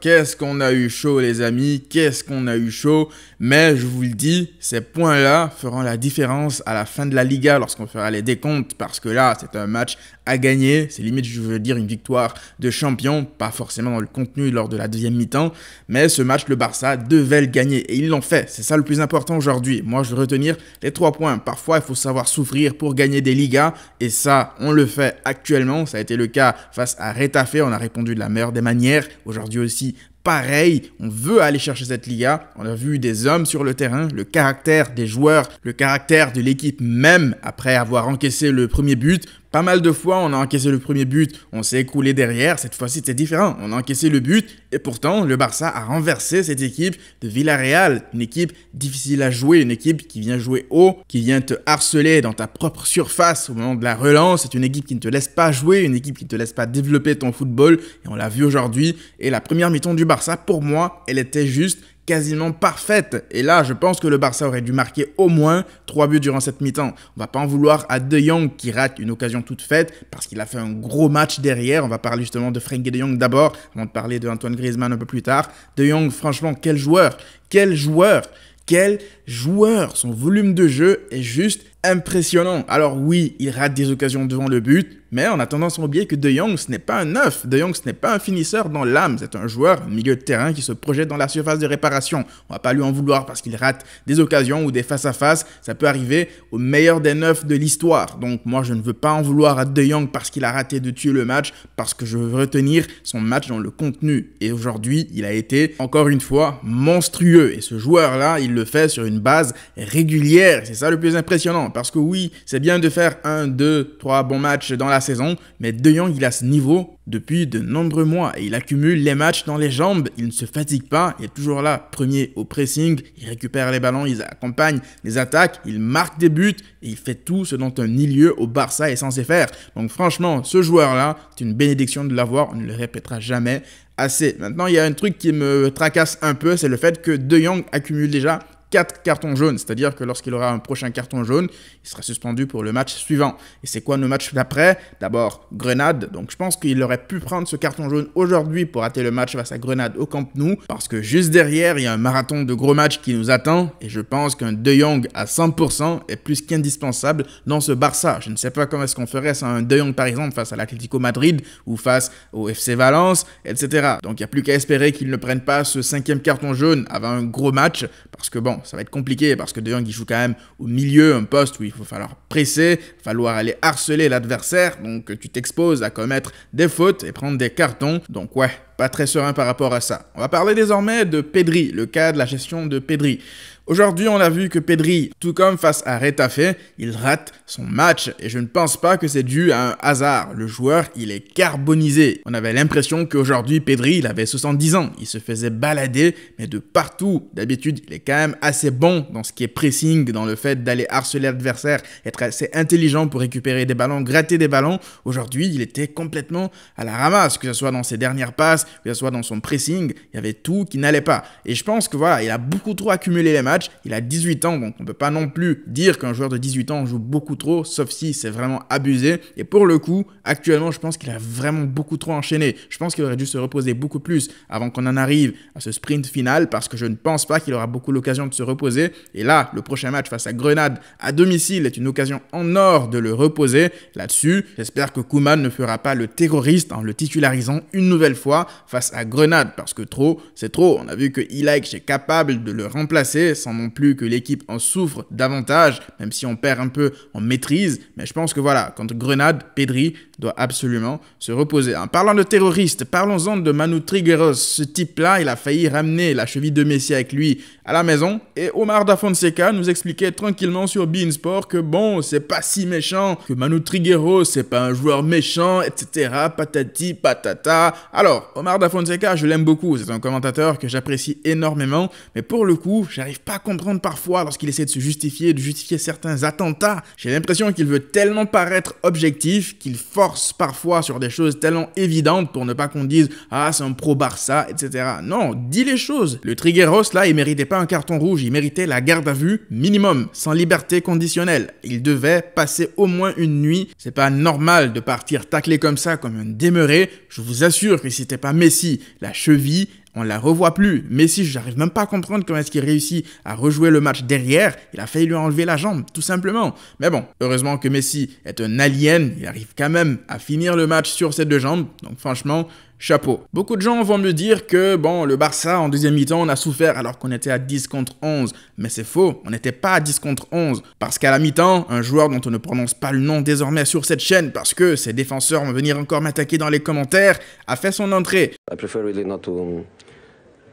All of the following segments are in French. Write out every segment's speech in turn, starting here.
Qu'est-ce qu'on a eu chaud, les amis Qu'est-ce qu'on a eu chaud Mais je vous le dis, ces points-là feront la différence à la fin de la Liga lorsqu'on fera les décomptes, parce que là, c'est un match à gagner. C'est limite, je veux dire, une victoire de champion, pas forcément dans le contenu lors de la deuxième mi-temps, mais ce match, le Barça devait le gagner et ils l'ont fait. C'est ça le plus important aujourd'hui. Moi, je veux retenir les trois points. Parfois, il faut savoir souffrir pour gagner des Ligas et ça, on le fait actuellement. Ça a été le cas face à Retafe, on a répondu de la meilleure des manières. Aujourd'hui aussi, pareil, on veut aller chercher cette Liga. On a vu des hommes sur le terrain, le caractère des joueurs, le caractère de l'équipe même après avoir encaissé le premier but pas mal de fois, on a encaissé le premier but, on s'est écoulé derrière, cette fois-ci c'était différent. On a encaissé le but et pourtant le Barça a renversé cette équipe de Villarreal, une équipe difficile à jouer, une équipe qui vient jouer haut, qui vient te harceler dans ta propre surface au moment de la relance, c'est une équipe qui ne te laisse pas jouer, une équipe qui ne te laisse pas développer ton football et on l'a vu aujourd'hui et la première mi-temps du Barça pour moi, elle était juste quasiment parfaite. Et là, je pense que le Barça aurait dû marquer au moins 3 buts durant cette mi-temps. On va pas en vouloir à De Jong qui rate une occasion toute faite parce qu'il a fait un gros match derrière. On va parler justement de Frenkie De Jong d'abord, avant de parler de Antoine Griezmann un peu plus tard. De Jong, franchement, quel joueur, quel joueur, quel joueur. Son volume de jeu est juste impressionnant. Alors oui, il rate des occasions devant le but, mais on a tendance à oublier que De Jong, ce n'est pas un neuf. De Jong, ce n'est pas un finisseur dans l'âme. C'est un joueur, un milieu de terrain qui se projette dans la surface de réparation. On va pas lui en vouloir parce qu'il rate des occasions ou des face-à-face. -face. Ça peut arriver au meilleur des neufs de l'histoire. Donc moi, je ne veux pas en vouloir à De Jong parce qu'il a raté de tuer le match, parce que je veux retenir son match dans le contenu. Et aujourd'hui, il a été, encore une fois, monstrueux. Et ce joueur-là, il le fait sur une base régulière. C'est ça le plus impressionnant. Parce que oui, c'est bien de faire un, deux, trois bons matchs dans la saison, mais De Jong, il a ce niveau depuis de nombreux mois et il accumule les matchs dans les jambes. Il ne se fatigue pas, il est toujours là, premier au pressing, il récupère les ballons, il accompagne les attaques, il marque des buts et il fait tout ce dont un milieu au Barça est censé faire. Donc franchement, ce joueur-là, c'est une bénédiction de l'avoir, on ne le répétera jamais assez. Maintenant, il y a un truc qui me tracasse un peu, c'est le fait que De Jong accumule déjà 4 cartons jaunes, c'est-à-dire que lorsqu'il aura un prochain carton jaune, il sera suspendu pour le match suivant. Et c'est quoi le match d'après D'abord, Grenade. Donc je pense qu'il aurait pu prendre ce carton jaune aujourd'hui pour rater le match face à Grenade au Camp Nou, parce que juste derrière, il y a un marathon de gros matchs qui nous attend, et je pense qu'un De Jong à 100% est plus qu'indispensable dans ce Barça. Je ne sais pas comment est-ce qu'on ferait sans un De Jong par exemple face à l'Atlético Madrid ou face au FC Valence, etc. Donc il n'y a plus qu'à espérer qu'il ne prenne pas ce cinquième carton jaune avant un gros match, parce que bon, ça va être compliqué parce que De Jong, il joue quand même au milieu, un poste où il faut falloir presser, falloir aller harceler l'adversaire. Donc, tu t'exposes à commettre des fautes et prendre des cartons. Donc, ouais, pas très serein par rapport à ça. On va parler désormais de Pedri, le cas de la gestion de Pedri. Aujourd'hui, on a vu que Pedri, tout comme face à Retafe, il rate son match et je ne pense pas que c'est dû à un hasard. Le joueur, il est carbonisé. On avait l'impression qu'aujourd'hui, Pedri, il avait 70 ans. Il se faisait balader, mais de partout. D'habitude, il est quand même assez bon dans ce qui est pressing, dans le fait d'aller harceler l'adversaire, être assez intelligent pour récupérer des ballons, gratter des ballons. Aujourd'hui, il était complètement à la ramasse, que ce soit dans ses dernières passes, que ce soit dans son pressing, il y avait tout qui n'allait pas. Et je pense que voilà, il a beaucoup trop accumulé les matchs, il a 18 ans, donc on ne peut pas non plus dire qu'un joueur de 18 ans joue beaucoup trop, sauf si c'est vraiment abusé. Et pour le coup, actuellement, je pense qu'il a vraiment beaucoup trop enchaîné. Je pense qu'il aurait dû se reposer beaucoup plus avant qu'on en arrive à ce sprint final, parce que je ne pense pas qu'il aura beaucoup l'occasion de se reposer. Et là, le prochain match face à Grenade à domicile est une occasion en or de le reposer. Là-dessus, j'espère que Kuman ne fera pas le terroriste en le titularisant une nouvelle fois, face à Grenade parce que trop, c'est trop. On a vu que Ilaik est capable de le remplacer sans non plus que l'équipe en souffre davantage, même si on perd un peu en maîtrise. Mais je pense que voilà, contre Grenade, Pedri doit absolument se reposer. En hein, parlant de terroriste, parlons-en de Manu Trigueros. Ce type-là, il a failli ramener la cheville de Messi avec lui à la maison. Et Omar Da Fonseca nous expliquait tranquillement sur Bein Sport que bon, c'est pas si méchant, que Manu Trigueros, c'est pas un joueur méchant, etc. Patati, patata. Alors, Omar d'Afonseca, je l'aime beaucoup, c'est un commentateur que j'apprécie énormément, mais pour le coup, j'arrive pas à comprendre parfois lorsqu'il essaie de se justifier, de justifier certains attentats. J'ai l'impression qu'il veut tellement paraître objectif qu'il force parfois sur des choses tellement évidentes pour ne pas qu'on dise Ah, c'est un pro-Barça, etc. Non, dis les choses. Le Trigueros, là, il méritait pas un carton rouge, il méritait la garde à vue minimum, sans liberté conditionnelle. Il devait passer au moins une nuit. C'est pas normal de partir tacler comme ça, comme un démeuré. Je vous assure que c'était pas Messi, la cheville, on la revoit plus. Messi, j'arrive même pas à comprendre comment est-ce qu'il réussit à rejouer le match derrière. Il a failli lui enlever la jambe, tout simplement. Mais bon, heureusement que Messi est un alien. Il arrive quand même à finir le match sur ses deux jambes. Donc franchement, chapeau. Beaucoup de gens vont me dire que bon, le Barça en deuxième mi-temps, on a souffert alors qu'on était à 10 contre 11. Mais c'est faux, on n'était pas à 10 contre 11. Parce qu'à la mi-temps, un joueur dont on ne prononce pas le nom désormais sur cette chaîne parce que ses défenseurs vont venir encore m'attaquer dans les commentaires, a fait son entrée. I prefer really not to,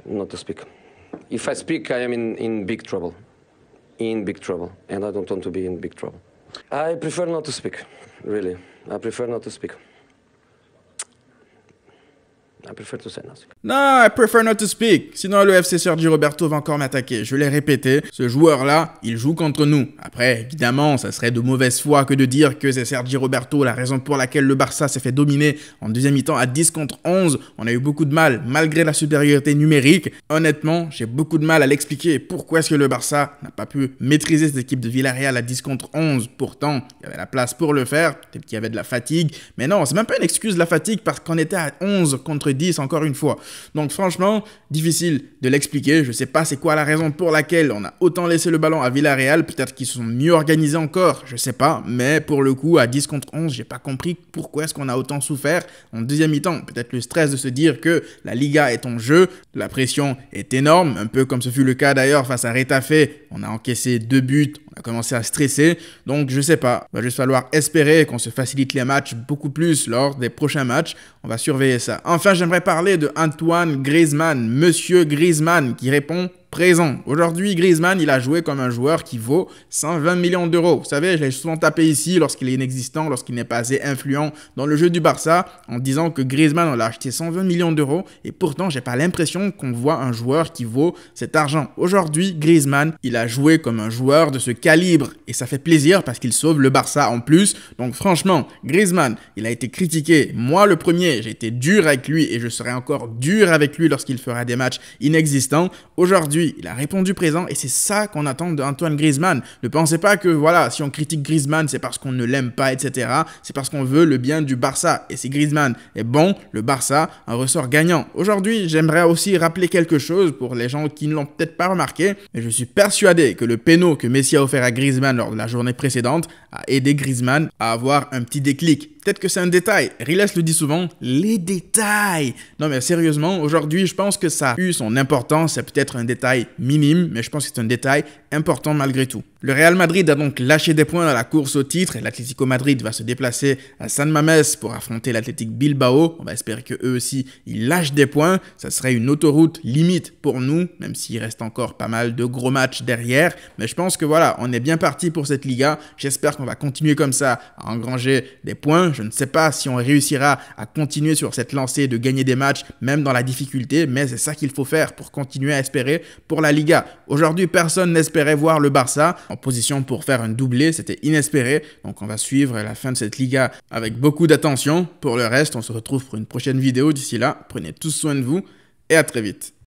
not to speak. If I speak, I am in big trouble. In big trouble. And I don't want to be in big trouble. I prefer not to speak, really. I prefer not to speak. Non, I prefer not to speak. Sinon, le FC Sergi Roberto va encore m'attaquer. Je l'ai répété, ce joueur-là, il joue contre nous. Après, évidemment, ça serait de mauvaise foi que de dire que c'est Sergi Roberto la raison pour laquelle le Barça s'est fait dominer en deuxième mi-temps à 10 contre 11. On a eu beaucoup de mal, malgré la supériorité numérique. Honnêtement, j'ai beaucoup de mal à l'expliquer. Pourquoi est-ce que le Barça n'a pas pu maîtriser cette équipe de Villarreal à 10 contre 11 Pourtant, il y avait la place pour le faire. Peut-être qu'il y avait de la fatigue. Mais non, c'est même pas une excuse la fatigue parce qu'on était à 11 contre 10 encore une fois. Donc franchement, difficile de l'expliquer. Je sais pas c'est quoi la raison pour laquelle on a autant laissé le ballon à Villarreal. Peut-être qu'ils se sont mieux organisés encore, je sais pas. Mais pour le coup, à 10 contre 11, j'ai pas compris pourquoi est-ce qu'on a autant souffert en deuxième mi-temps. Peut-être le stress de se dire que la Liga est en jeu, la pression est énorme, un peu comme ce fut le cas d'ailleurs face à Retafe. On a encaissé deux buts a commencé à stresser, donc je sais pas. Il va juste falloir espérer qu'on se facilite les matchs beaucoup plus lors des prochains matchs. On va surveiller ça. Enfin, j'aimerais parler de Antoine Griezmann, monsieur Griezmann, qui répond présent. Aujourd'hui, Griezmann, il a joué comme un joueur qui vaut 120 millions d'euros. Vous savez, je l'ai souvent tapé ici lorsqu'il est inexistant, lorsqu'il n'est pas assez influent dans le jeu du Barça, en disant que Griezmann, on l'a acheté 120 millions d'euros, et pourtant, j'ai pas l'impression qu'on voit un joueur qui vaut cet argent. Aujourd'hui, Griezmann, il a joué comme un joueur de ce calibre, et ça fait plaisir parce qu'il sauve le Barça en plus. Donc franchement, Griezmann, il a été critiqué. Moi, le premier, j'ai été dur avec lui, et je serai encore dur avec lui lorsqu'il fera des matchs inexistants. Aujourd'hui, il a répondu présent et c'est ça qu'on attend Antoine Griezmann. Ne pensez pas que voilà, si on critique Griezmann, c'est parce qu'on ne l'aime pas, etc. C'est parce qu'on veut le bien du Barça. Et si Griezmann est bon, le Barça en ressort gagnant. Aujourd'hui, j'aimerais aussi rappeler quelque chose pour les gens qui ne l'ont peut-être pas remarqué, mais je suis persuadé que le péno que Messi a offert à Griezmann lors de la journée précédente a aidé Griezmann à avoir un petit déclic. Peut-être que c'est un détail. Riles le dit souvent, les détails. Non mais sérieusement, aujourd'hui, je pense que ça a eu son importance. C'est peut-être un détail détail minime, mais je pense que c'est un détail important malgré tout. Le Real Madrid a donc lâché des points dans la course au titre et l'Atlético Madrid va se déplacer à San Mamés pour affronter l'Athletic Bilbao. On va espérer que eux aussi ils lâchent des points. Ça serait une autoroute limite pour nous, même s'il reste encore pas mal de gros matchs derrière. Mais je pense que voilà, on est bien parti pour cette Liga. J'espère qu'on va continuer comme ça à engranger des points. Je ne sais pas si on réussira à continuer sur cette lancée de gagner des matchs, même dans la difficulté, mais c'est ça qu'il faut faire pour continuer à espérer pour la Liga. Aujourd'hui, personne n'espérait voir le Barça en position pour faire un doublé, c'était inespéré. Donc on va suivre la fin de cette Liga avec beaucoup d'attention. Pour le reste, on se retrouve pour une prochaine vidéo. D'ici là, prenez tous soin de vous et à très vite.